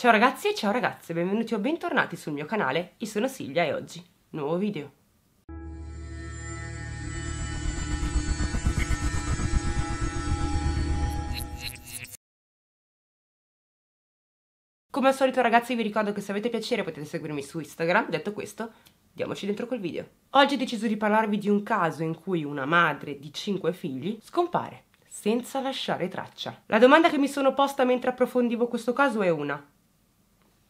Ciao ragazzi e ciao ragazze, benvenuti o bentornati sul mio canale, io sono Silvia e oggi, nuovo video. Come al solito ragazzi vi ricordo che se avete piacere potete seguirmi su Instagram, detto questo, diamoci dentro col video. Oggi ho deciso di parlarvi di un caso in cui una madre di 5 figli scompare senza lasciare traccia. La domanda che mi sono posta mentre approfondivo questo caso è una.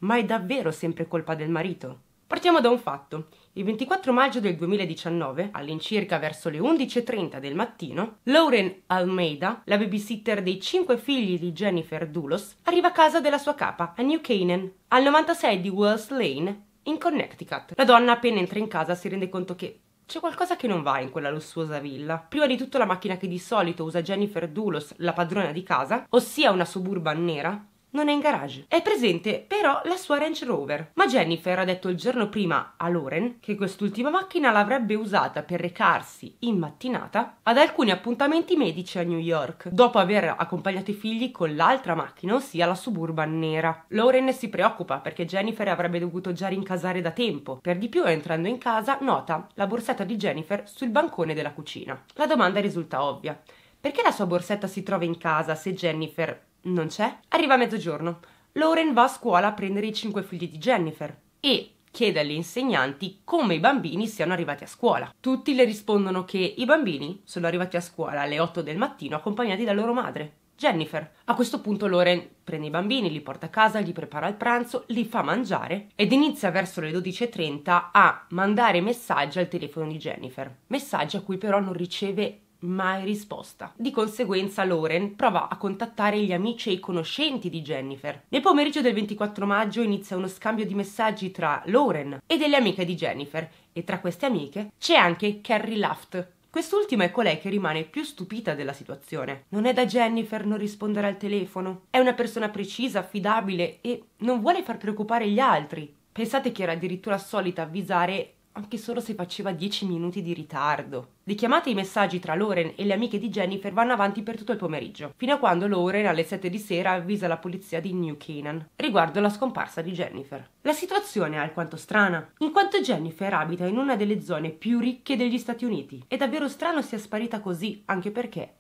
Ma è davvero sempre colpa del marito? Partiamo da un fatto. Il 24 maggio del 2019, all'incirca verso le 11.30 del mattino, Lauren Almeida, la babysitter dei cinque figli di Jennifer Dulos, arriva a casa della sua capa, a New Canaan, al 96 di Wells Lane, in Connecticut. La donna appena entra in casa si rende conto che c'è qualcosa che non va in quella lussuosa villa. Prima di tutto la macchina che di solito usa Jennifer Dulos, la padrona di casa, ossia una suburban nera, non è in garage. È presente però la sua Range Rover, ma Jennifer ha detto il giorno prima a Lauren che quest'ultima macchina l'avrebbe usata per recarsi in mattinata ad alcuni appuntamenti medici a New York, dopo aver accompagnato i figli con l'altra macchina, ossia la Suburban nera. Lauren si preoccupa perché Jennifer avrebbe dovuto già rincasare da tempo. Per di più, entrando in casa, nota la borsetta di Jennifer sul bancone della cucina. La domanda risulta ovvia. Perché la sua borsetta si trova in casa se Jennifer non c'è? Arriva a mezzogiorno. Lauren va a scuola a prendere i cinque figli di Jennifer e chiede agli insegnanti come i bambini siano arrivati a scuola. Tutti le rispondono che i bambini sono arrivati a scuola alle 8 del mattino accompagnati da loro madre, Jennifer. A questo punto Lauren prende i bambini, li porta a casa, li prepara il pranzo, li fa mangiare ed inizia verso le 12.30 a mandare messaggi al telefono di Jennifer. Messaggi a cui però non riceve Mai risposta. Di conseguenza Lauren prova a contattare gli amici e i conoscenti di Jennifer. Nel pomeriggio del 24 maggio inizia uno scambio di messaggi tra Lauren e delle amiche di Jennifer e tra queste amiche c'è anche Carrie Laft, Quest'ultima è colei che rimane più stupita della situazione. Non è da Jennifer non rispondere al telefono. È una persona precisa, affidabile e non vuole far preoccupare gli altri. Pensate che era addirittura solita avvisare anche solo se faceva 10 minuti di ritardo. Le chiamate e i messaggi tra Lauren e le amiche di Jennifer vanno avanti per tutto il pomeriggio, fino a quando Lauren alle 7 di sera avvisa la polizia di New Canaan riguardo la scomparsa di Jennifer. La situazione è alquanto strana, in quanto Jennifer abita in una delle zone più ricche degli Stati Uniti. È davvero strano sia sparita così, anche perché,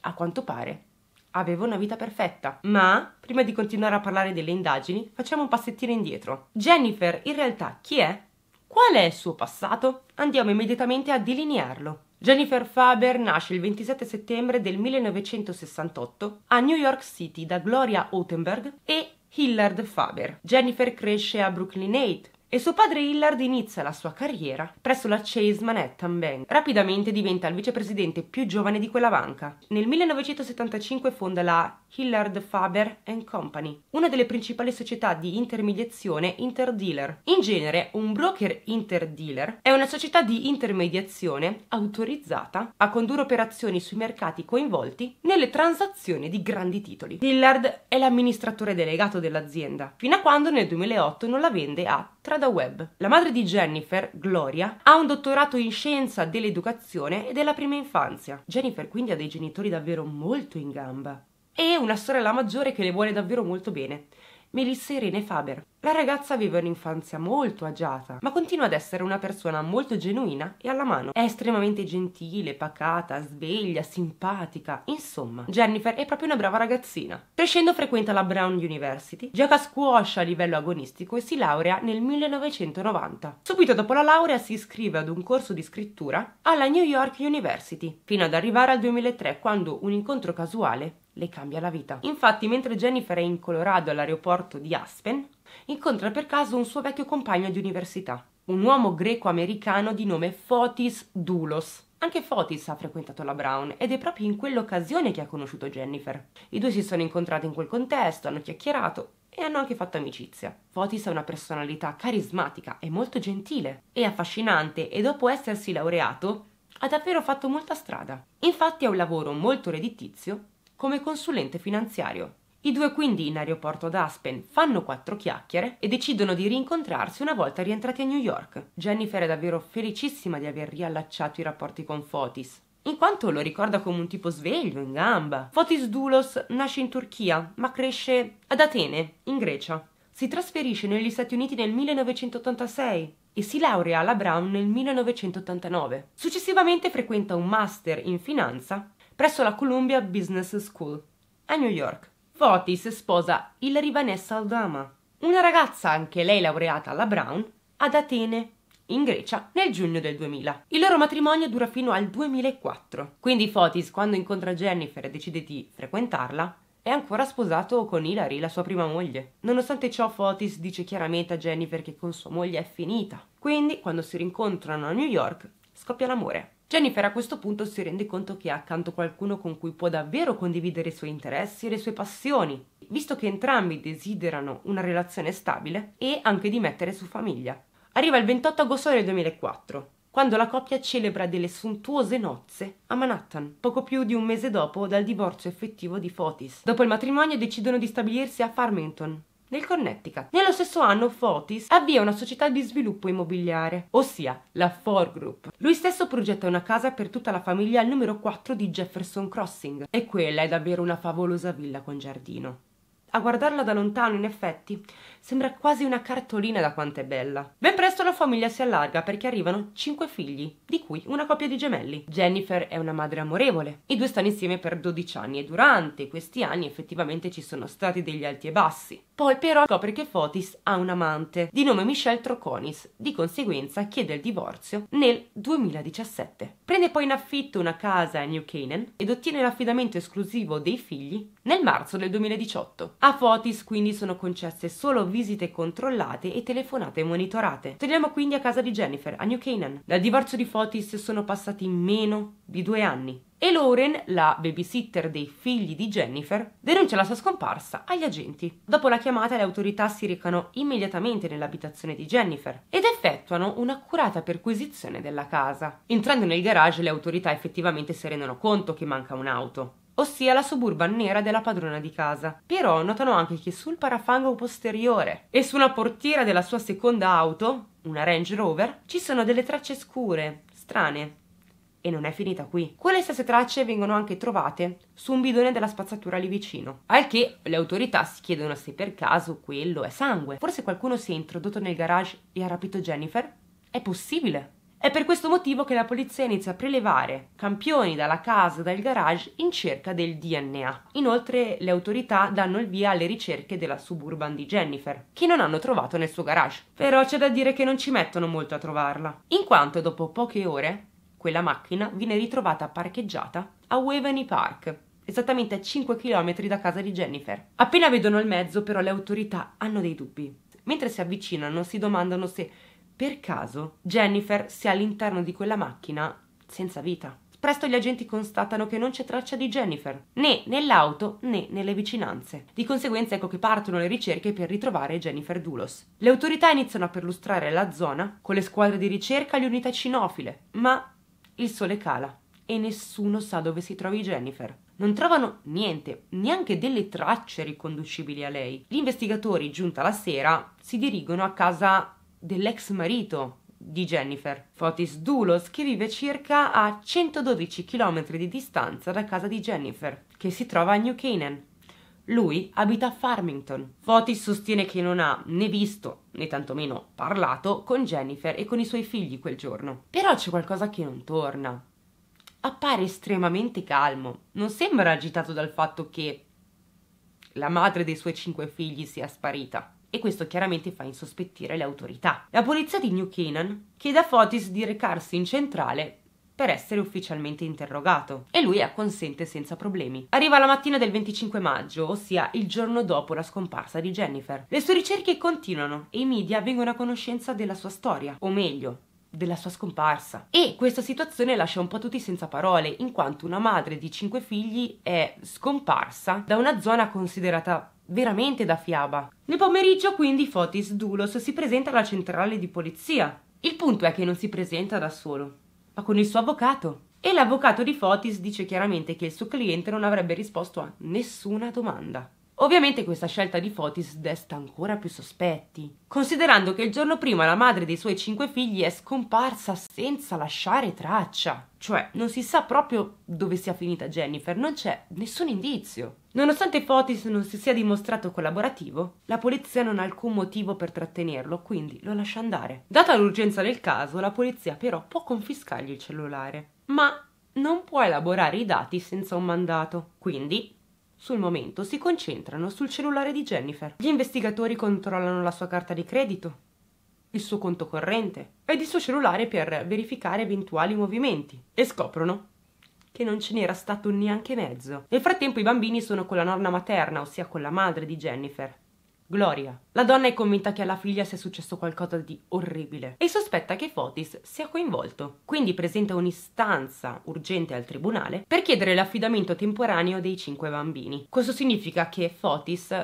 a quanto pare, aveva una vita perfetta. Ma, prima di continuare a parlare delle indagini, facciamo un passettino indietro. Jennifer, in realtà, chi è? Qual è il suo passato? Andiamo immediatamente a delinearlo. Jennifer Faber nasce il 27 settembre del 1968 a New York City da Gloria Otenberg e Hillard Faber. Jennifer cresce a Brooklyn 8, e suo padre Hillard inizia la sua carriera presso la Chase Manhattan Bank. Rapidamente diventa il vicepresidente più giovane di quella banca. Nel 1975 fonda la Hillard Faber Company, una delle principali società di intermediazione interdealer. In genere, un broker interdealer è una società di intermediazione autorizzata a condurre operazioni sui mercati coinvolti nelle transazioni di grandi titoli. Hillard è l'amministratore delegato dell'azienda, fino a quando nel 2008 non la vende a 3 Strada Web. La madre di Jennifer, Gloria, ha un dottorato in scienza dell'educazione e della prima infanzia. Jennifer quindi ha dei genitori davvero molto in gamba e una sorella maggiore che le vuole davvero molto bene. Melissa Irene Faber. La ragazza aveva un'infanzia molto agiata, ma continua ad essere una persona molto genuina e alla mano. È estremamente gentile, pacata, sveglia, simpatica, insomma, Jennifer è proprio una brava ragazzina. Crescendo frequenta la Brown University, gioca a squash a livello agonistico e si laurea nel 1990. Subito dopo la laurea si iscrive ad un corso di scrittura alla New York University, fino ad arrivare al 2003 quando un incontro casuale le cambia la vita. Infatti, mentre Jennifer è in Colorado all'aeroporto di Aspen, incontra per caso un suo vecchio compagno di università, un uomo greco-americano di nome Fotis Doulos. Anche Fotis ha frequentato la Brown ed è proprio in quell'occasione che ha conosciuto Jennifer. I due si sono incontrati in quel contesto, hanno chiacchierato e hanno anche fatto amicizia. Fotis ha una personalità carismatica e molto gentile. È affascinante e dopo essersi laureato ha davvero fatto molta strada. Infatti ha un lavoro molto redditizio come consulente finanziario. I due quindi in aeroporto ad Aspen fanno quattro chiacchiere e decidono di rincontrarsi una volta rientrati a New York. Jennifer è davvero felicissima di aver riallacciato i rapporti con Fotis, in quanto lo ricorda come un tipo sveglio, in gamba. Fotis Doulos nasce in Turchia, ma cresce ad Atene, in Grecia. Si trasferisce negli Stati Uniti nel 1986 e si laurea alla Brown nel 1989. Successivamente frequenta un master in finanza presso la Columbia Business School a New York. Fotis sposa Hilary Vanessa Aldama, una ragazza anche lei laureata alla Brown, ad Atene, in Grecia, nel giugno del 2000. Il loro matrimonio dura fino al 2004. Quindi Fotis, quando incontra Jennifer e decide di frequentarla, è ancora sposato con Hilary, la sua prima moglie. Nonostante ciò, Fotis dice chiaramente a Jennifer che con sua moglie è finita. Quindi, quando si rincontrano a New York, scoppia l'amore. Jennifer a questo punto si rende conto che ha accanto qualcuno con cui può davvero condividere i suoi interessi e le sue passioni, visto che entrambi desiderano una relazione stabile e anche di mettere su famiglia. Arriva il 28 agosto del 2004, quando la coppia celebra delle sontuose nozze a Manhattan, poco più di un mese dopo dal divorzio effettivo di Fotis. Dopo il matrimonio decidono di stabilirsi a Farmington, nel Connecticut. Nello stesso anno Fotis avvia una società di sviluppo immobiliare, ossia la Ford Group. Lui stesso progetta una casa per tutta la famiglia al numero 4 di Jefferson Crossing e quella è davvero una favolosa villa con giardino. A guardarla da lontano, in effetti, sembra quasi una cartolina da quanto è bella. Ben presto la famiglia si allarga perché arrivano cinque figli, di cui una coppia di gemelli. Jennifer è una madre amorevole. I due stanno insieme per 12 anni e durante questi anni effettivamente ci sono stati degli alti e bassi. Poi però scopre che Fotis ha un amante di nome Michel Troconis, di conseguenza chiede il divorzio nel 2017. Prende poi in affitto una casa a New Canaan ed ottiene l'affidamento esclusivo dei figli nel marzo del 2018. A Fotis quindi sono concesse solo visite controllate e telefonate monitorate. Torniamo quindi a casa di Jennifer, a New Canaan. Dal divorzio di Fotis sono passati meno di due anni e Lauren, la babysitter dei figli di Jennifer, denuncia la sua scomparsa agli agenti. Dopo la chiamata le autorità si recano immediatamente nell'abitazione di Jennifer ed effettuano un'accurata perquisizione della casa. Entrando nel garage le autorità effettivamente si rendono conto che manca un'auto ossia la suburban nera della padrona di casa. Però notano anche che sul parafango posteriore e su una portiera della sua seconda auto, una Range Rover, ci sono delle tracce scure, strane, e non è finita qui. Quelle stesse tracce vengono anche trovate su un bidone della spazzatura lì vicino. Al che le autorità si chiedono se per caso quello è sangue. Forse qualcuno si è introdotto nel garage e ha rapito Jennifer? È possibile. È per questo motivo che la polizia inizia a prelevare campioni dalla casa, dal garage, in cerca del DNA. Inoltre le autorità danno il via alle ricerche della suburban di Jennifer, che non hanno trovato nel suo garage. Però c'è da dire che non ci mettono molto a trovarla, in quanto dopo poche ore quella macchina viene ritrovata parcheggiata a Waveney Park, esattamente a 5 km da casa di Jennifer. Appena vedono il mezzo, però, le autorità hanno dei dubbi. Mentre si avvicinano, si domandano se per caso Jennifer sia all'interno di quella macchina senza vita. Presto gli agenti constatano che non c'è traccia di Jennifer, né nell'auto né nelle vicinanze. Di conseguenza ecco che partono le ricerche per ritrovare Jennifer Dulos. Le autorità iniziano a perlustrare la zona con le squadre di ricerca e le unità cinofile, ma il sole cala e nessuno sa dove si trovi Jennifer. Non trovano niente, neanche delle tracce riconducibili a lei. Gli investigatori, giunta la sera, si dirigono a casa dell'ex marito di Jennifer, Fotis Dulos, che vive circa a 112 km di distanza da casa di Jennifer, che si trova a New Canaan. Lui abita a Farmington. Fotis sostiene che non ha né visto né tantomeno parlato con Jennifer e con i suoi figli quel giorno. Però c'è qualcosa che non torna. Appare estremamente calmo, non sembra agitato dal fatto che la madre dei suoi cinque figli sia sparita. E questo chiaramente fa insospettire le autorità. La polizia di New Canaan chiede a Fotis di recarsi in centrale per essere ufficialmente interrogato e lui acconsente senza problemi. Arriva la mattina del 25 maggio, ossia il giorno dopo la scomparsa di Jennifer. Le sue ricerche continuano e i media vengono a conoscenza della sua storia, o meglio, della sua scomparsa. E questa situazione lascia un po' tutti senza parole, in quanto una madre di cinque figli è scomparsa da una zona considerata veramente da fiaba. Nel pomeriggio quindi Fotis Dulos si presenta alla centrale di polizia. Il punto è che non si presenta da solo ma con il suo avvocato. E l'avvocato di Fotis dice chiaramente che il suo cliente non avrebbe risposto a nessuna domanda. Ovviamente questa scelta di Fotis desta ancora più sospetti, considerando che il giorno prima la madre dei suoi cinque figli è scomparsa senza lasciare traccia. Cioè, non si sa proprio dove sia finita Jennifer, non c'è nessun indizio. Nonostante Fotis non si sia dimostrato collaborativo, la polizia non ha alcun motivo per trattenerlo, quindi lo lascia andare. Data l'urgenza del caso, la polizia però può confiscargli il cellulare, ma non può elaborare i dati senza un mandato. Quindi sul momento si concentrano sul cellulare di Jennifer. Gli investigatori controllano la sua carta di credito, il suo conto corrente ed il suo cellulare per verificare eventuali movimenti e scoprono che non ce n'era stato neanche mezzo. Nel frattempo i bambini sono con la nonna materna, ossia con la madre di Jennifer, Gloria. La donna è convinta che alla figlia sia successo qualcosa di orribile e sospetta che Fotis sia coinvolto. Quindi presenta un'istanza urgente al tribunale per chiedere l'affidamento temporaneo dei cinque bambini. Questo significa che Fotis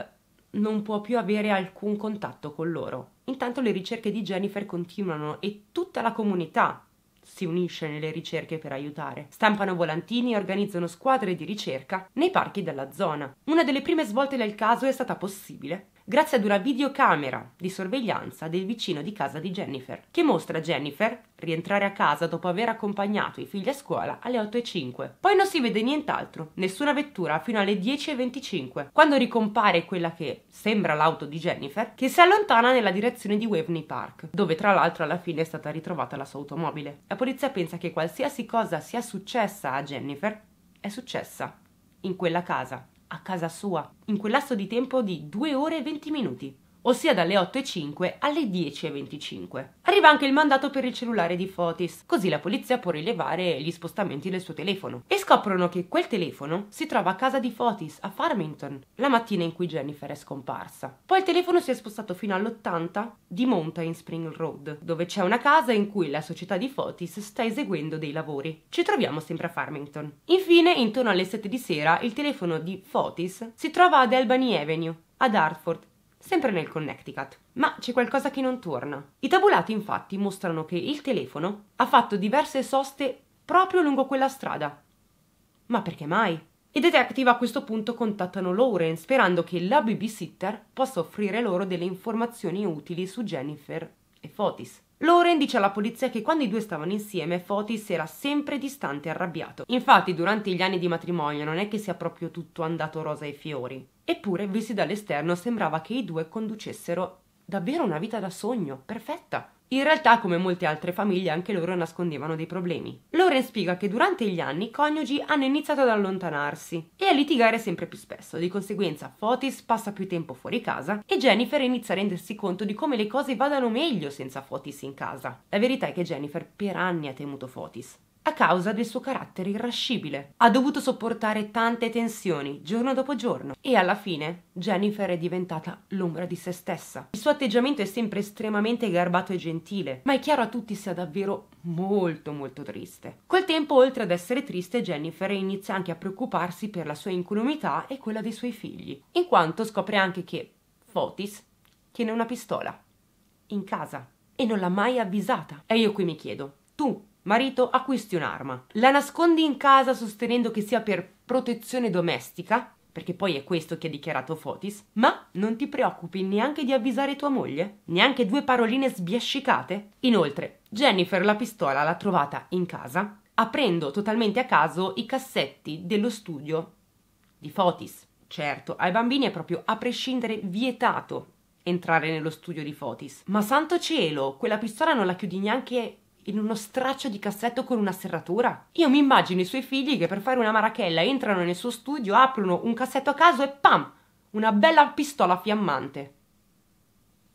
non può più avere alcun contatto con loro. Intanto le ricerche di Jennifer continuano e tutta la comunità si unisce nelle ricerche per aiutare. Stampano volantini e organizzano squadre di ricerca nei parchi della zona. Una delle prime svolte del caso è stata possibile grazie ad una videocamera di sorveglianza del vicino di casa di Jennifer, che mostra Jennifer rientrare a casa dopo aver accompagnato i figli a scuola alle 8.05. Poi non si vede nient'altro, nessuna vettura fino alle 10.25, quando ricompare quella che sembra l'auto di Jennifer, che si allontana nella direzione di Waveney Park, dove tra l'altro alla fine è stata ritrovata la sua automobile. La polizia pensa che qualsiasi cosa sia successa a Jennifer è successa in quella casa a casa sua in quel lasso di tempo di 2 ore e 20 minuti ossia dalle 8.05 alle 10.25. Arriva anche il mandato per il cellulare di Fotis, così la polizia può rilevare gli spostamenti del suo telefono. E scoprono che quel telefono si trova a casa di Fotis, a Farmington, la mattina in cui Jennifer è scomparsa. Poi il telefono si è spostato fino all'80 di Mountain Spring Road, dove c'è una casa in cui la società di Fotis sta eseguendo dei lavori. Ci troviamo sempre a Farmington. Infine, intorno alle 7 di sera, il telefono di Fotis si trova ad Albany Avenue, ad Hartford, sempre nel Connecticut. Ma c'è qualcosa che non torna. I tabulati infatti mostrano che il telefono ha fatto diverse soste proprio lungo quella strada. Ma perché mai? I detective a questo punto contattano Lauren sperando che la babysitter possa offrire loro delle informazioni utili su Jennifer e Fotis. Lauren dice alla polizia che quando i due stavano insieme Fotis era sempre distante e arrabbiato. Infatti durante gli anni di matrimonio non è che sia proprio tutto andato rosa e fiori. Eppure, visti dall'esterno, sembrava che i due conducessero davvero una vita da sogno, perfetta. In realtà, come molte altre famiglie, anche loro nascondevano dei problemi. Loren spiega che durante gli anni i coniugi hanno iniziato ad allontanarsi e a litigare sempre più spesso. Di conseguenza, Fotis passa più tempo fuori casa e Jennifer inizia a rendersi conto di come le cose vadano meglio senza Fotis in casa. La verità è che Jennifer per anni ha temuto Fotis a causa del suo carattere irrascibile. Ha dovuto sopportare tante tensioni giorno dopo giorno e alla fine Jennifer è diventata l'ombra di se stessa. Il suo atteggiamento è sempre estremamente garbato e gentile, ma è chiaro a tutti sia davvero molto molto triste. Col tempo, oltre ad essere triste, Jennifer inizia anche a preoccuparsi per la sua incolumità e quella dei suoi figli, in quanto scopre anche che Fotis tiene una pistola in casa e non l'ha mai avvisata. E io qui mi chiedo, tu Marito, acquisti un'arma. La nascondi in casa sostenendo che sia per protezione domestica, perché poi è questo che ha dichiarato Fotis, ma non ti preoccupi neanche di avvisare tua moglie? Neanche due paroline sbiascicate? Inoltre, Jennifer la pistola l'ha trovata in casa, aprendo totalmente a caso i cassetti dello studio di Fotis. Certo, ai bambini è proprio a prescindere vietato entrare nello studio di Fotis. Ma santo cielo, quella pistola non la chiudi neanche in uno straccio di cassetto con una serratura. Io mi immagino i suoi figli che per fare una marachella entrano nel suo studio, aprono un cassetto a caso e pam! Una bella pistola fiammante.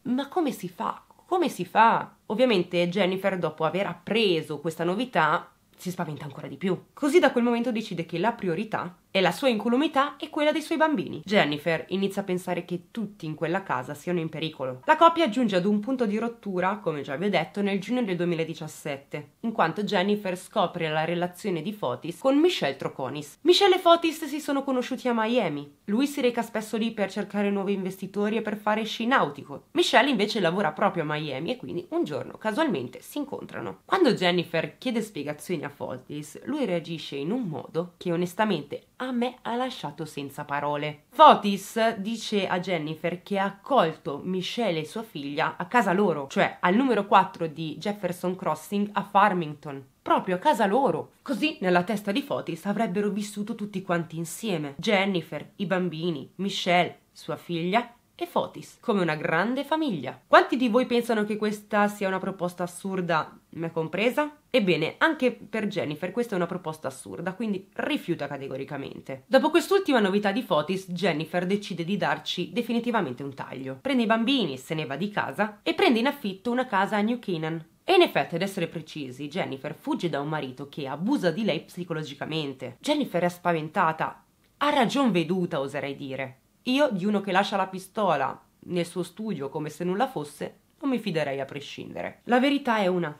Ma come si fa? Come si fa? Ovviamente Jennifer, dopo aver appreso questa novità, si spaventa ancora di più. Così da quel momento decide che la priorità e la sua incolumità è quella dei suoi bambini. Jennifer inizia a pensare che tutti in quella casa siano in pericolo. La coppia giunge ad un punto di rottura, come già vi ho detto, nel giugno del 2017, in quanto Jennifer scopre la relazione di Fotis con Michelle Troconis. Michelle e Fotis si sono conosciuti a Miami. Lui si reca spesso lì per cercare nuovi investitori e per fare sci nautico. Michelle invece lavora proprio a Miami e quindi un giorno casualmente si incontrano. Quando Jennifer chiede spiegazioni a Fotis, lui reagisce in un modo che onestamente a me ha lasciato senza parole. Fotis dice a Jennifer che ha accolto Michelle e sua figlia a casa loro, cioè al numero 4 di Jefferson Crossing a Farmington, proprio a casa loro. Così nella testa di Fotis avrebbero vissuto tutti quanti insieme. Jennifer, i bambini, Michelle, sua figlia e Fotis, come una grande famiglia. Quanti di voi pensano che questa sia una proposta assurda, me compresa? Ebbene, anche per Jennifer questa è una proposta assurda, quindi rifiuta categoricamente. Dopo quest'ultima novità di Fotis, Jennifer decide di darci definitivamente un taglio. Prende i bambini, se ne va di casa e prende in affitto una casa a New Canaan, e in effetti, ad essere precisi, Jennifer fugge da un marito che abusa di lei psicologicamente. Jennifer è spaventata, ha ragion veduta oserei dire. Io di uno che lascia la pistola nel suo studio come se nulla fosse, non mi fiderei a prescindere. La verità è una.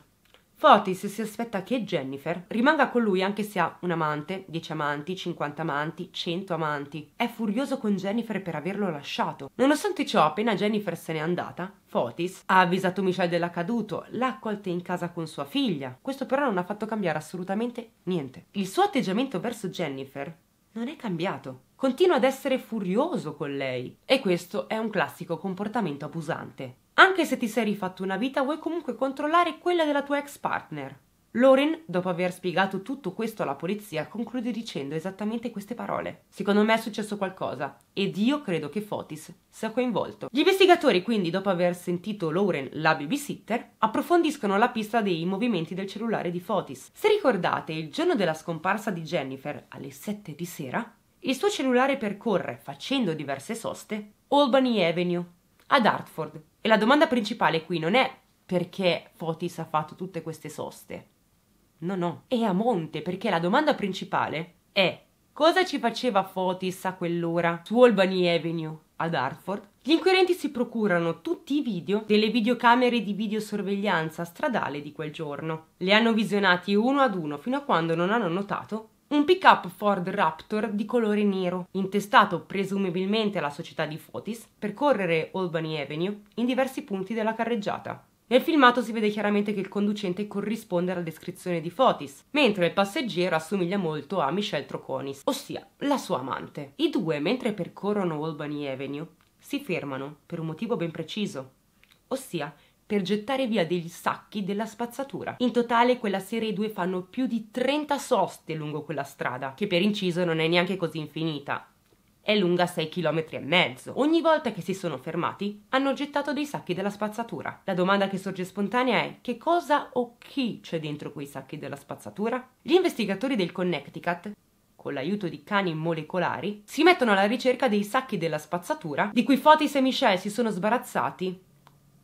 Fotis si aspetta che Jennifer rimanga con lui anche se ha un amante, 10 amanti, 50 amanti, 100 amanti. È furioso con Jennifer per averlo lasciato. Nonostante ciò, appena Jennifer se n'è andata, Fotis ha avvisato Michelle dell'accaduto, l'ha accolta in casa con sua figlia. Questo però non ha fatto cambiare assolutamente niente. Il suo atteggiamento verso Jennifer non è cambiato. Continua ad essere furioso con lei e questo è un classico comportamento abusante. Anche se ti sei rifatto una vita, vuoi comunque controllare quella della tua ex partner. Lauren, dopo aver spiegato tutto questo alla polizia, conclude dicendo esattamente queste parole. Secondo me è successo qualcosa ed io credo che Fotis sia coinvolto. Gli investigatori, quindi, dopo aver sentito Lauren, la babysitter, approfondiscono la pista dei movimenti del cellulare di Fotis. Se ricordate, il giorno della scomparsa di Jennifer, alle 7 di sera, il suo cellulare percorre, facendo diverse soste, Albany Avenue, ad Hartford. E la domanda principale qui non è perché Fotis ha fatto tutte queste soste. No, no, è a monte, perché la domanda principale è cosa ci faceva Fotis a quell'ora su Albany Avenue ad Hartford? Gli inquirenti si procurano tutti i video delle videocamere di videosorveglianza stradale di quel giorno. Le hanno visionati uno ad uno fino a quando non hanno notato un pick-up Ford Raptor di colore nero, intestato presumibilmente alla società di Fotis, per correre Albany Avenue in diversi punti della carreggiata. Nel filmato si vede chiaramente che il conducente corrisponde alla descrizione di Fotis, mentre il passeggero assomiglia molto a Michelle Troconis, ossia la sua amante. I due, mentre percorrono Albany Avenue, si fermano per un motivo ben preciso, ossia per gettare via dei sacchi della spazzatura. In totale quella sera i due fanno più di 30 soste lungo quella strada, che per inciso non è neanche così infinita. È lunga 6 km e mezzo. Ogni volta che si sono fermati hanno gettato dei sacchi della spazzatura. La domanda che sorge spontanea è che cosa o chi c'è dentro quei sacchi della spazzatura? Gli investigatori del Connecticut con l'aiuto di cani molecolari, si mettono alla ricerca dei sacchi della spazzatura, di cui Fotis e Michelle si sono sbarazzati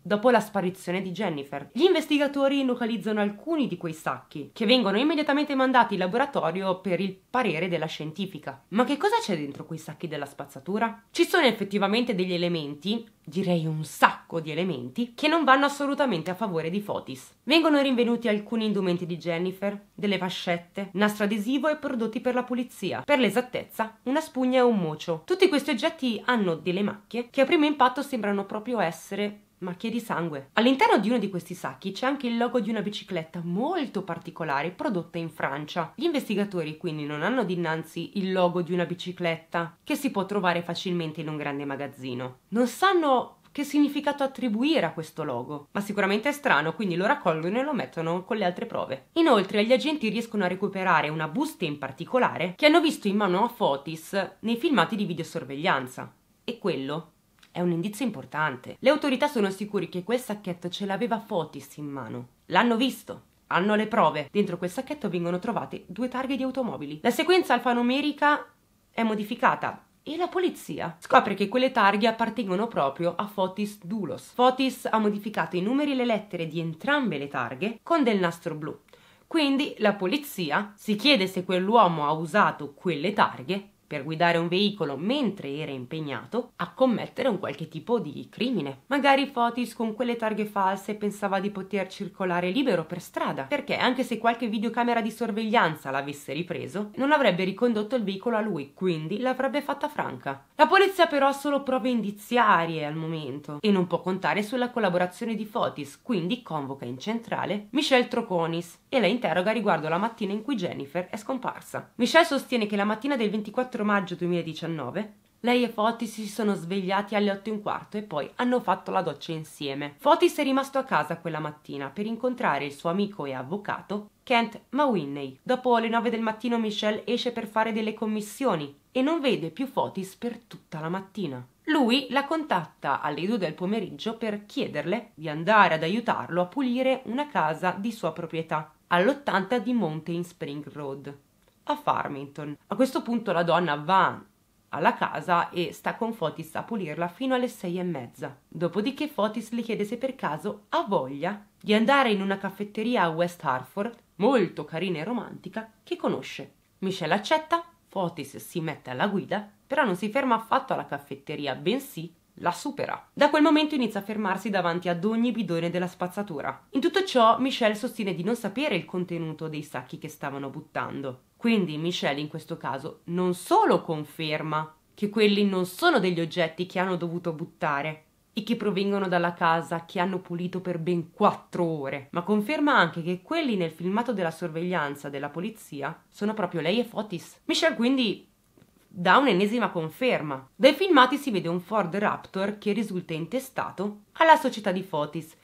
dopo la sparizione di Jennifer. Gli investigatori localizzano alcuni di quei sacchi, che vengono immediatamente mandati in laboratorio per il parere della scientifica. Ma che cosa c'è dentro quei sacchi della spazzatura? Ci sono effettivamente degli elementi, direi un sacco di elementi, che non vanno assolutamente a favore di Fotis. Vengono rinvenuti alcuni indumenti di Jennifer, delle vascette, nastro adesivo e prodotti per la pulizia, per l'esattezza una spugna e un mocio. Tutti questi oggetti hanno delle macchie che a primo impatto sembrano proprio essere macchie di sangue. All'interno di uno di questi sacchi c'è anche il logo di una bicicletta molto particolare prodotta in Francia. Gli investigatori quindi non hanno dinanzi il logo di una bicicletta che si può trovare facilmente in un grande magazzino. Non sanno che significato attribuire a questo logo, ma sicuramente è strano, quindi lo raccolgono e lo mettono con le altre prove. Inoltre gli agenti riescono a recuperare una busta in particolare che hanno visto in mano a Fotis nei filmati di videosorveglianza. E quello è un indizio importante. Le autorità sono sicuri che quel sacchetto ce l'aveva Fotis in mano. L'hanno visto. Hanno le prove. Dentro quel sacchetto vengono trovate due targhe di automobili. La sequenza alfanumerica è modificata e la polizia scopre che quelle targhe appartengono proprio a Fotis Dulos. Fotis ha modificato i numeri e le lettere di entrambe le targhe con del nastro blu. Quindi la polizia si chiede se quell'uomo ha usato quelle targhe per guidare un veicolo mentre era impegnato a commettere un qualche tipo di crimine. Magari Fotis con quelle targhe false pensava di poter circolare libero per strada, perché anche se qualche videocamera di sorveglianza l'avesse ripreso, non avrebbe ricondotto il veicolo a lui, quindi l'avrebbe fatta franca. La polizia però ha solo prove indiziarie al momento e non può contare sulla collaborazione di Fotis, quindi convoca in centrale Michelle Troconis e la interroga riguardo la mattina in cui Jennifer è scomparsa. Michelle sostiene che la mattina del 24 4 maggio 2019 lei e Fotis si sono svegliati alle 8 e un quarto e poi hanno fatto la doccia insieme. Fotis è rimasto a casa quella mattina per incontrare il suo amico e avvocato Kent Mawinney. Dopo le 9 del mattino Michelle esce per fare delle commissioni e non vede più Fotis per tutta la mattina. Lui la contatta alle 2 del pomeriggio per chiederle di andare ad aiutarlo a pulire una casa di sua proprietà all'80 di Mountain Spring Road a Farmington. A questo punto la donna va alla casa e sta con Fotis a pulirla fino alle sei e mezza. Dopodiché Fotis le chiede se per caso ha voglia di andare in una caffetteria a West Hartford, molto carina e romantica, che conosce. Michelle accetta, Fotis si mette alla guida, però non si ferma affatto alla caffetteria, bensì la supera. Da quel momento inizia a fermarsi davanti ad ogni bidone della spazzatura. In tutto ciò Michelle sostiene di non sapere il contenuto dei sacchi che stavano buttando. Quindi Michelle in questo caso non solo conferma che quelli non sono degli oggetti che hanno dovuto buttare e che provengono dalla casa che hanno pulito per ben quattro ore, ma conferma anche che quelli nel filmato della sorveglianza della polizia sono proprio lei e Fotis. Michelle quindi dà un'ennesima conferma. Dai filmati si vede un Ford Raptor che risulta intestato alla società di Fotis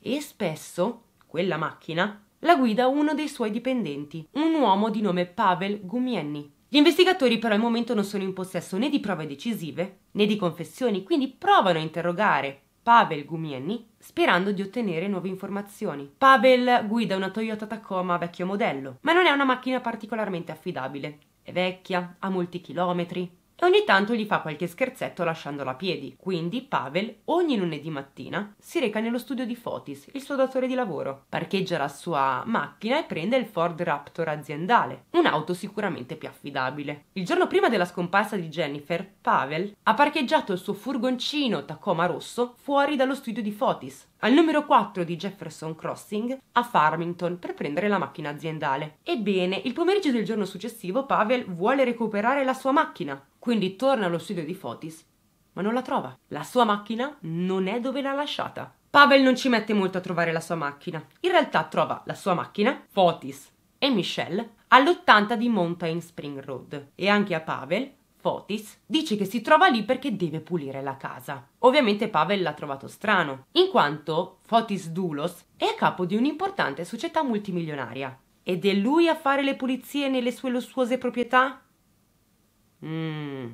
e spesso quella macchina la guida uno dei suoi dipendenti, un uomo di nome Pavel Gumienny. Gli investigatori però al momento non sono in possesso né di prove decisive né di confessioni, quindi provano a interrogare Pavel Gumienny sperando di ottenere nuove informazioni. Pavel guida una Toyota Tacoma vecchio modello, ma non è una macchina particolarmente affidabile. È vecchia, ha molti chilometri, e ogni tanto gli fa qualche scherzetto lasciandola a piedi. Quindi Pavel ogni lunedì mattina si reca nello studio di Fotis, il suo datore di lavoro, parcheggia la sua macchina e prende il Ford Raptor aziendale, un'auto sicuramente più affidabile. Il giorno prima della scomparsa di Jennifer, Pavel ha parcheggiato il suo furgoncino Tacoma rosso fuori dallo studio di Fotis, al numero 4 di Jefferson Crossing a Farmington per prendere la macchina aziendale. Ebbene, il pomeriggio del giorno successivo Pavel vuole recuperare la sua macchina, quindi torna allo studio di Fotis, ma non la trova. La sua macchina non è dove l'ha lasciata. Pavel non ci mette molto a trovare la sua macchina. In realtà trova la sua macchina, Fotis e Michelle all'80 di Mountain Spring Road e anche a Pavel Fotis, dice che si trova lì perché deve pulire la casa. Ovviamente Pavel l'ha trovato strano, in quanto Fotis Doulos è a capo di un'importante società multimilionaria. Ed è lui a fare le pulizie nelle sue lussuose proprietà? Mmm,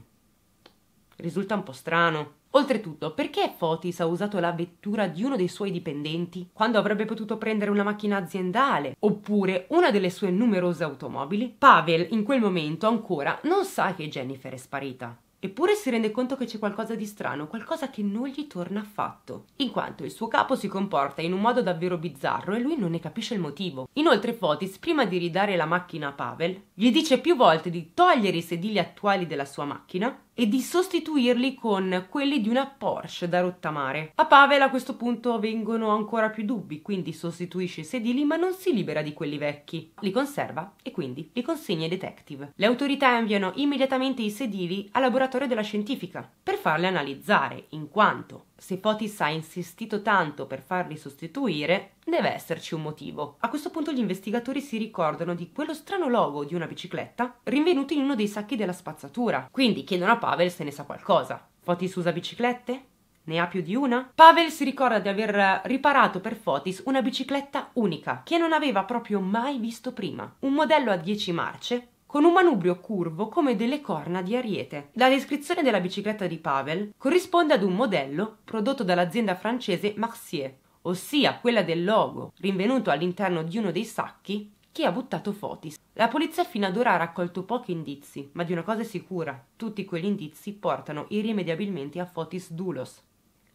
risulta un po' strano. Oltretutto, perché Fotis ha usato la vettura di uno dei suoi dipendenti quando avrebbe potuto prendere una macchina aziendale oppure una delle sue numerose automobili? Pavel in quel momento ancora non sa che Jennifer è sparita. Eppure si rende conto che c'è qualcosa di strano, qualcosa che non gli torna affatto, in quanto il suo capo si comporta in un modo davvero bizzarro e lui non ne capisce il motivo. Inoltre Fotis, prima di ridare la macchina a Pavel, gli dice più volte di togliere i sedili attuali della sua macchina e di sostituirli con quelli di una Porsche da rottamare. A Pavel a questo punto vengono ancora più dubbi, quindi sostituisce i sedili ma non si libera di quelli vecchi. Li conserva e quindi li consegna ai detective. Le autorità inviano immediatamente i sedili al laboratorio della scientifica per farle analizzare, in quanto se Fotis ha insistito tanto per farli sostituire, deve esserci un motivo. A questo punto gli investigatori si ricordano di quello strano logo di una bicicletta rinvenuto in uno dei sacchi della spazzatura. Quindi chiedono a Pavel se ne sa qualcosa. Fotis usa biciclette? Ne ha più di una? Pavel si ricorda di aver riparato per Fotis una bicicletta unica, che non aveva proprio mai visto prima. Un modello a 10 marce, con un manubrio curvo come delle corna di ariete. La descrizione della bicicletta di Pavel corrisponde ad un modello prodotto dall'azienda francese Marcier, ossia quella del logo rinvenuto all'interno di uno dei sacchi che ha buttato Fotis. La polizia fino ad ora ha raccolto pochi indizi, ma di una cosa è sicura, tutti quegli indizi portano irrimediabilmente a Fotis Dulos,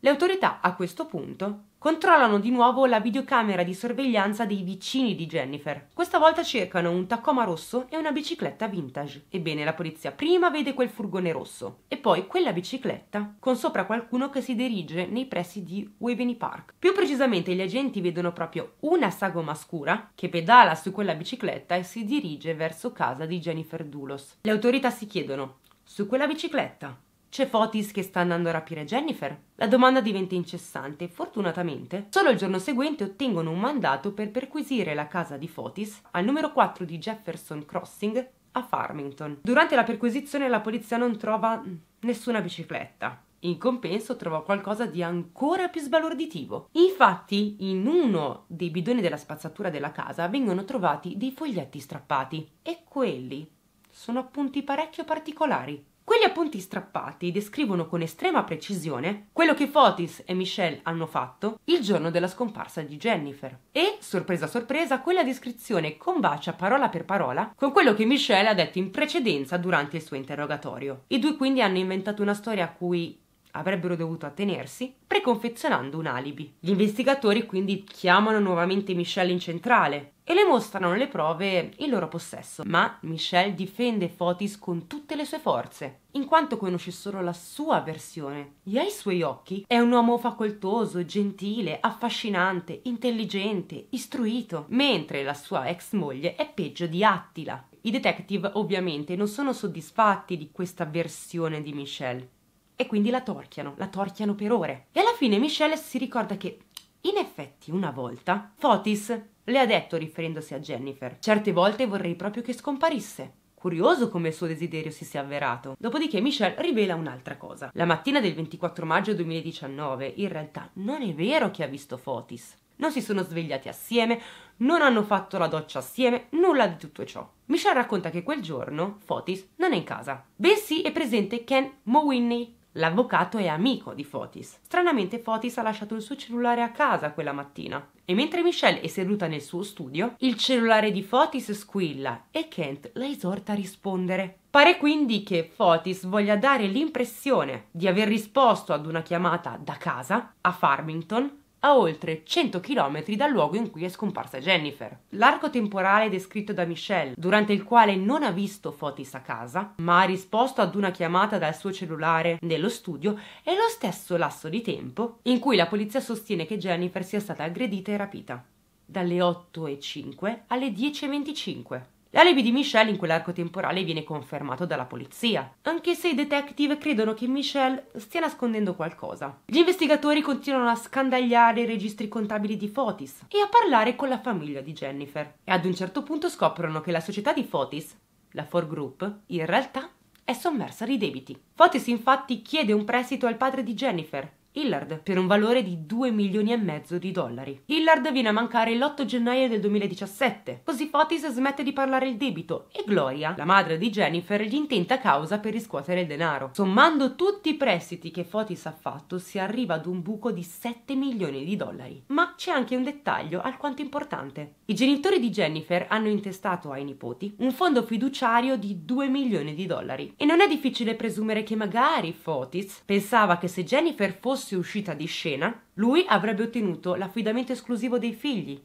le autorità, a questo punto, controllano di nuovo la videocamera di sorveglianza dei vicini di Jennifer. Questa volta cercano un Tacoma rosso e una bicicletta vintage. Ebbene, la polizia prima vede quel furgone rosso e poi quella bicicletta con sopra qualcuno che si dirige nei pressi di Waveney Park. Più precisamente, gli agenti vedono proprio una sagoma scura che pedala su quella bicicletta e si dirige verso casa di Jennifer Dulos. Le autorità si chiedono: su quella bicicletta c'è Fotis che sta andando a rapire Jennifer? La domanda diventa incessante e fortunatamente solo il giorno seguente ottengono un mandato per perquisire la casa di Fotis al numero 4 di Jefferson Crossing a Farmington. Durante la perquisizione la polizia non trova nessuna bicicletta. In compenso trovò qualcosa di ancora più sbalorditivo. Infatti, in uno dei bidoni della spazzatura della casa vengono trovati dei foglietti strappati e quelli sono appunti parecchio particolari. Quegli appunti strappati descrivono con estrema precisione quello che Fotis e Michelle hanno fatto il giorno della scomparsa di Jennifer. E, sorpresa sorpresa, quella descrizione combacia parola per parola con quello che Michelle ha detto in precedenza durante il suo interrogatorio. I due quindi hanno inventato una storia a cui avrebbero dovuto attenersi, preconfezionando un alibi. Gli investigatori quindi chiamano nuovamente Michelle in centrale, e le mostrano le prove in loro possesso. Ma Michelle difende Fotis con tutte le sue forze, in quanto conosce solo la sua versione. E ai suoi occhi è un uomo facoltoso, gentile, affascinante, intelligente, istruito, mentre la sua ex moglie è peggio di Attila. I detective ovviamente non sono soddisfatti di questa versione di Michelle e quindi la torchiano, la torchiano per ore. E alla fine Michelle si ricorda che in effetti una volta Fotis le ha detto riferendosi a Jennifer. Certe volte vorrei proprio che scomparisse. Curioso come il suo desiderio si sia avverato. Dopodiché Michelle rivela un'altra cosa. La mattina del 24 maggio 2019, in realtà non è vero che ha visto Fotis. Non si sono svegliati assieme, non hanno fatto la doccia assieme, nulla di tutto ciò. Michelle racconta che quel giorno Fotis non è in casa, bensì è presente Ken Mowinney, L'avvocato è amico di Fotis. Stranamente Fotis ha lasciato il suo cellulare a casa quella mattina. E mentre Michelle è seduta nel suo studio, il cellulare di Fotis squilla e Kent la esorta a rispondere. Pare quindi che Fotis voglia dare l'impressione di aver risposto ad una chiamata da casa a Farmington a oltre 100 km dal luogo in cui è scomparsa Jennifer. L'arco temporale descritto da Michelle, durante il quale non ha visto Fotis a casa, ma ha risposto ad una chiamata dal suo cellulare nello studio, è lo stesso lasso di tempo in cui la polizia sostiene che Jennifer sia stata aggredita e rapita, dalle 8.05 alle 10.25. L'alibi di Michelle in quell'arco temporale viene confermato dalla polizia, anche se i detective credono che Michelle stia nascondendo qualcosa. Gli investigatori continuano a scandagliare i registri contabili di Fotis e a parlare con la famiglia di Jennifer. E ad un certo punto scoprono che la società di Fotis, la For Group, in realtà è sommersa di debiti. Fotis infatti chiede un prestito al padre di Jennifer, Hillard per un valore di 2 milioni e mezzo di dollari. Hillard viene a mancare l'8 gennaio del 2017, così Fotis smette di parlare il debito e Gloria, la madre di Jennifer, gli intenta causa per riscuotere il denaro. Sommando tutti i prestiti che Fotis ha fatto si arriva ad un buco di 7 milioni di dollari. Ma c'è anche un dettaglio alquanto importante. I genitori di Jennifer hanno intestato ai nipoti un fondo fiduciario di 2 milioni di dollari e non è difficile presumere che magari Fotis pensava che se Jennifer fosse fosse uscita di scena, lui avrebbe ottenuto l'affidamento esclusivo dei figli,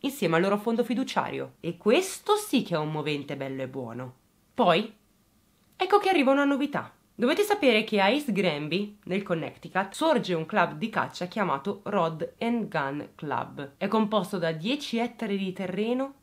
insieme al loro fondo fiduciario. E questo sì che è un movente bello e buono. Poi, ecco che arriva una novità. Dovete sapere che a East Granby, nel Connecticut, sorge un club di caccia chiamato Rod and Gun Club. È composto da 10 ettari di terreno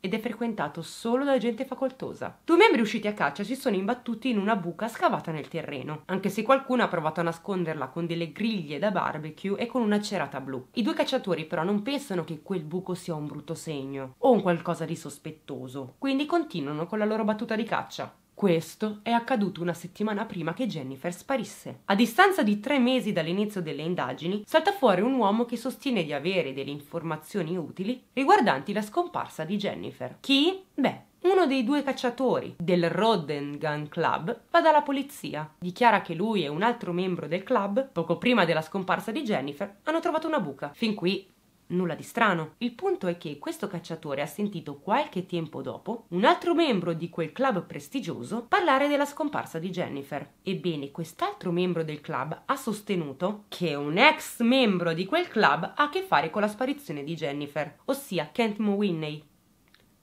ed è frequentato solo da gente facoltosa. Due membri usciti a caccia si sono imbattuti in una buca scavata nel terreno, anche se qualcuno ha provato a nasconderla con delle griglie da barbecue e con una cerata blu. I due cacciatori però non pensano che quel buco sia un brutto segno o un qualcosa di sospettoso, quindi continuano con la loro battuta di caccia. Questo è accaduto una settimana prima che Jennifer sparisse. A distanza di tre mesi dall'inizio delle indagini, salta fuori un uomo che sostiene di avere delle informazioni utili riguardanti la scomparsa di Jennifer. Chi? Beh, uno dei due cacciatori del Rodden Gun Club va dalla polizia. Dichiara che lui e un altro membro del club, poco prima della scomparsa di Jennifer, hanno trovato una buca. Fin qui Nulla di strano. Il punto è che questo cacciatore ha sentito qualche tempo dopo un altro membro di quel club prestigioso parlare della scomparsa di Jennifer. Ebbene, quest'altro membro del club ha sostenuto che un ex membro di quel club ha a che fare con la sparizione di Jennifer, ossia Kent Mowinney,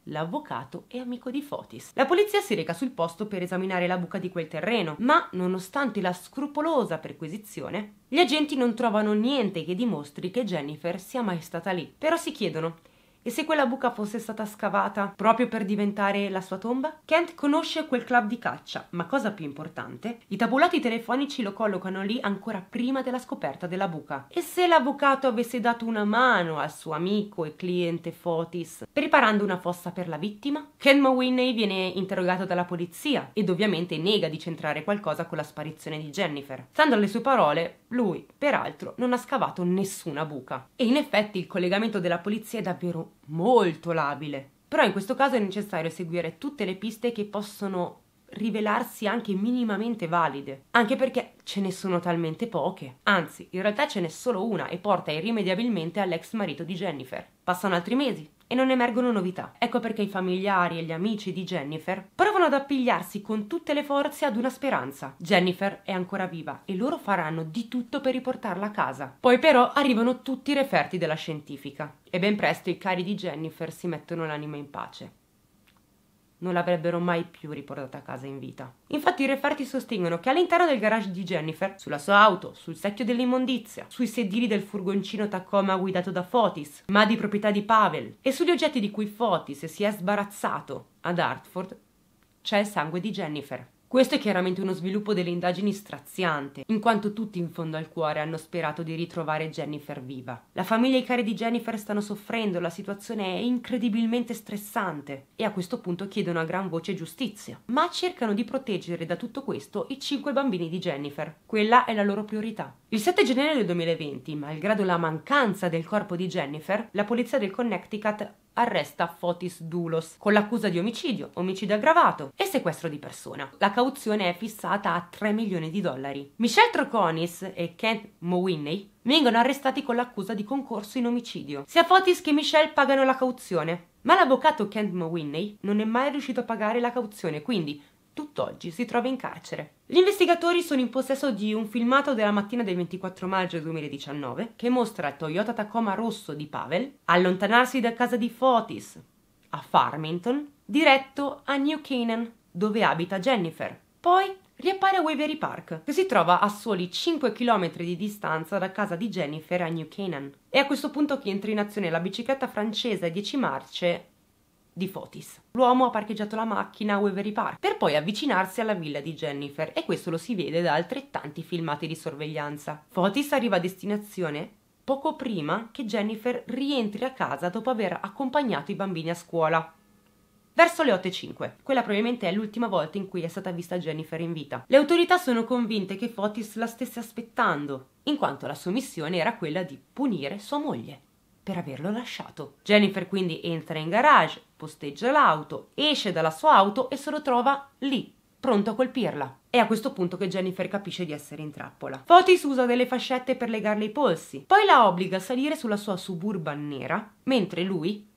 l'avvocato e amico di Fotis. La polizia si reca sul posto per esaminare la buca di quel terreno, ma nonostante la scrupolosa perquisizione, gli agenti non trovano niente che dimostri che Jennifer sia mai stata lì. Però si chiedono e se quella buca fosse stata scavata proprio per diventare la sua tomba? Kent conosce quel club di caccia, ma cosa più importante, i tabulati telefonici lo collocano lì ancora prima della scoperta della buca. E se l'avvocato avesse dato una mano al suo amico e cliente Fotis, preparando una fossa per la vittima? Ken Mawinney viene interrogato dalla polizia ed ovviamente nega di centrare qualcosa con la sparizione di Jennifer. Stando alle sue parole, lui, peraltro, non ha scavato nessuna buca. E in effetti il collegamento della polizia è davvero molto labile, però in questo caso è necessario seguire tutte le piste che possono rivelarsi anche minimamente valide, anche perché ce ne sono talmente poche. Anzi, in realtà ce n'è solo una e porta irrimediabilmente all'ex marito di Jennifer. Passano altri mesi e non emergono novità. Ecco perché i familiari e gli amici di Jennifer provano ad appigliarsi con tutte le forze ad una speranza. Jennifer è ancora viva e loro faranno di tutto per riportarla a casa. Poi però arrivano tutti i referti della scientifica e ben presto i cari di Jennifer si mettono l'anima in pace non l'avrebbero mai più riportata a casa in vita. Infatti i referti sostengono che all'interno del garage di Jennifer, sulla sua auto, sul secchio dell'immondizia, sui sedili del furgoncino Tacoma guidato da Fotis, ma di proprietà di Pavel, e sugli oggetti di cui Fotis si è sbarazzato ad Hartford, c'è il sangue di Jennifer. Questo è chiaramente uno sviluppo delle indagini straziante, in quanto tutti in fondo al cuore hanno sperato di ritrovare Jennifer viva. La famiglia e i cari di Jennifer stanno soffrendo, la situazione è incredibilmente stressante e a questo punto chiedono a gran voce giustizia, ma cercano di proteggere da tutto questo i cinque bambini di Jennifer. Quella è la loro priorità. Il 7 gennaio del 2020, malgrado la mancanza del corpo di Jennifer, la polizia del Connecticut arresta Fotis Dulos con l'accusa di omicidio, omicidio aggravato e sequestro di persona. La cauzione è fissata a 3 milioni di dollari. Michelle Troconis e Kent Mowinney vengono arrestati con l'accusa di concorso in omicidio. Sia Fotis che Michelle pagano la cauzione. Ma l'avvocato Kent Mowinney non è mai riuscito a pagare la cauzione, quindi tutt'oggi si trova in carcere. Gli investigatori sono in possesso di un filmato della mattina del 24 maggio 2019 che mostra il Toyota Tacoma rosso di Pavel allontanarsi da casa di Fotis, a Farmington, diretto a New Canaan, dove abita Jennifer. Poi riappare a Waverly Park, che si trova a soli 5 km di distanza da casa di Jennifer a New Canaan. È a questo punto che entra in azione la bicicletta francese a 10 marce di Fotis. L'uomo ha parcheggiato la macchina a Waverly Park per poi avvicinarsi alla villa di Jennifer e questo lo si vede da altrettanti filmati di sorveglianza. Fotis arriva a destinazione poco prima che Jennifer rientri a casa dopo aver accompagnato i bambini a scuola. Verso le 8.05. Quella probabilmente è l'ultima volta in cui è stata vista Jennifer in vita. Le autorità sono convinte che Fotis la stesse aspettando, in quanto la sua missione era quella di punire sua moglie per averlo lasciato. Jennifer quindi entra in garage, posteggia l'auto, esce dalla sua auto e se lo trova lì, pronto a colpirla. È a questo punto che Jennifer capisce di essere in trappola. Fotis usa delle fascette per legarle i polsi, poi la obbliga a salire sulla sua suburban nera, mentre lui,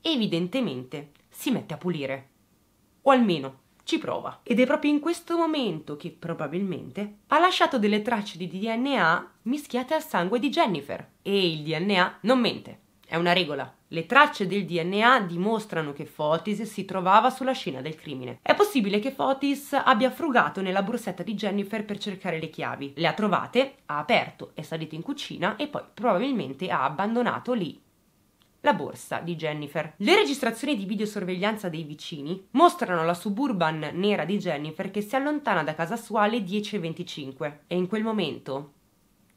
evidentemente, si mette a pulire. O almeno ci prova. Ed è proprio in questo momento che probabilmente ha lasciato delle tracce di DNA mischiate al sangue di Jennifer. E il DNA non mente, è una regola. Le tracce del DNA dimostrano che Fotis si trovava sulla scena del crimine. È possibile che Fotis abbia frugato nella borsetta di Jennifer per cercare le chiavi. Le ha trovate, ha aperto, è salito in cucina e poi probabilmente ha abbandonato lì la borsa di Jennifer. Le registrazioni di videosorveglianza dei vicini mostrano la suburban nera di Jennifer che si allontana da casa sua alle 10.25 e in quel momento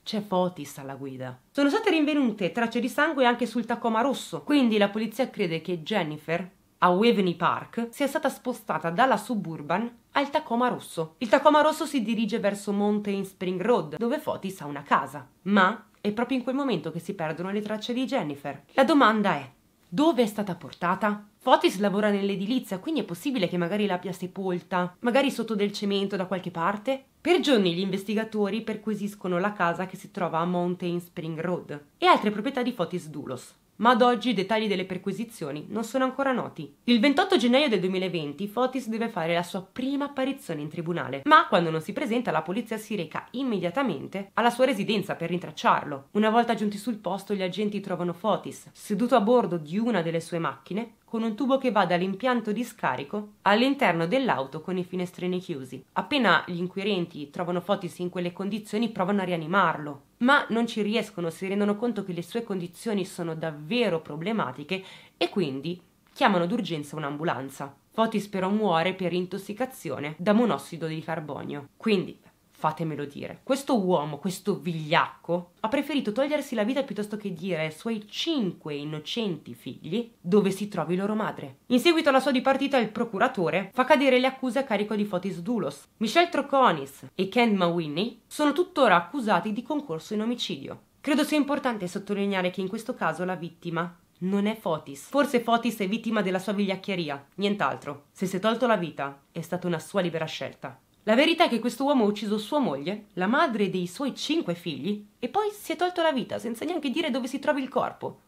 c'è Fotis alla guida. Sono state rinvenute tracce di sangue anche sul Tacoma rosso, quindi la polizia crede che Jennifer, a Waveney Park, sia stata spostata dalla suburban al Tacoma rosso. Il Tacoma rosso si dirige verso Mountain Spring Road, dove Fotis ha una casa. Ma è proprio in quel momento che si perdono le tracce di Jennifer. La domanda è: dove è stata portata? Fotis lavora nell'edilizia, quindi è possibile che magari l'abbia sepolta, magari sotto del cemento da qualche parte. Per giorni gli investigatori perquisiscono la casa che si trova a Mountain Spring Road e altre proprietà di Fotis Dulos ma ad oggi i dettagli delle perquisizioni non sono ancora noti. Il 28 gennaio del 2020 Fotis deve fare la sua prima apparizione in tribunale, ma quando non si presenta la polizia si reca immediatamente alla sua residenza per rintracciarlo. Una volta giunti sul posto gli agenti trovano Fotis seduto a bordo di una delle sue macchine con un tubo che va dall'impianto di scarico all'interno dell'auto con i finestrini chiusi. Appena gli inquirenti trovano Fotis in quelle condizioni provano a rianimarlo, ma non ci riescono, si rendono conto che le sue condizioni sono davvero problematiche e quindi chiamano d'urgenza un'ambulanza. Fotis però muore per intossicazione da monossido di carbonio. Quindi fatemelo dire. Questo uomo, questo vigliacco, ha preferito togliersi la vita piuttosto che dire ai suoi cinque innocenti figli dove si trovi loro madre. In seguito alla sua dipartita, il procuratore fa cadere le accuse a carico di Fotis Dulos. Michelle Troconis e Ken Mawinney sono tuttora accusati di concorso in omicidio. Credo sia importante sottolineare che in questo caso la vittima non è Fotis. Forse Fotis è vittima della sua vigliaccheria, nient'altro. Se si è tolto la vita, è stata una sua libera scelta. La verità è che questo uomo ha ucciso sua moglie, la madre dei suoi cinque figli, e poi si è tolto la vita senza neanche dire dove si trovi il corpo.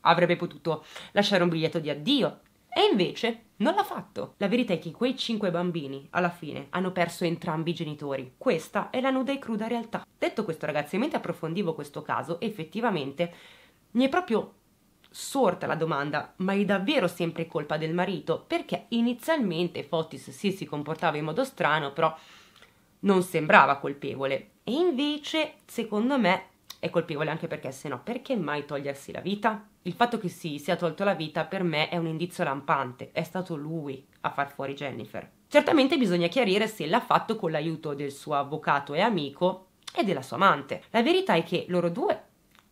Avrebbe potuto lasciare un biglietto di addio, e invece non l'ha fatto. La verità è che quei cinque bambini, alla fine, hanno perso entrambi i genitori. Questa è la nuda e cruda realtà. Detto questo, ragazzi, mentre approfondivo questo caso, effettivamente mi è proprio sorta la domanda, ma è davvero sempre colpa del marito? Perché inizialmente Fotis sì si comportava in modo strano, però non sembrava colpevole. E invece, secondo me, è colpevole anche perché se no, perché mai togliersi la vita? Il fatto che si sia tolto la vita per me è un indizio lampante, è stato lui a far fuori Jennifer. Certamente bisogna chiarire se l'ha fatto con l'aiuto del suo avvocato e amico e della sua amante. La verità è che loro due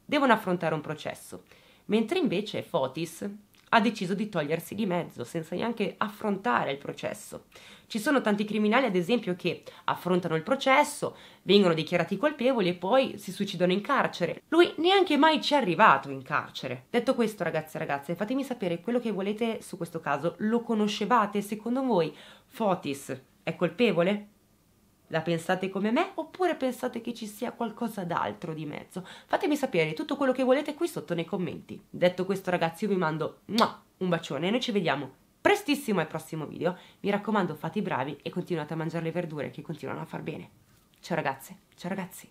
devono affrontare un processo mentre invece Fotis ha deciso di togliersi di mezzo senza neanche affrontare il processo. Ci sono tanti criminali, ad esempio, che affrontano il processo, vengono dichiarati colpevoli e poi si suicidano in carcere. Lui neanche mai ci è arrivato in carcere. Detto questo, ragazzi e ragazze, fatemi sapere quello che volete su questo caso. Lo conoscevate? Secondo voi Fotis è colpevole? La pensate come me oppure pensate che ci sia qualcosa d'altro di mezzo? Fatemi sapere tutto quello che volete qui sotto nei commenti. Detto questo ragazzi io vi mando un bacione e noi ci vediamo prestissimo al prossimo video. Mi raccomando fate i bravi e continuate a mangiare le verdure che continuano a far bene. Ciao ragazze, ciao ragazzi.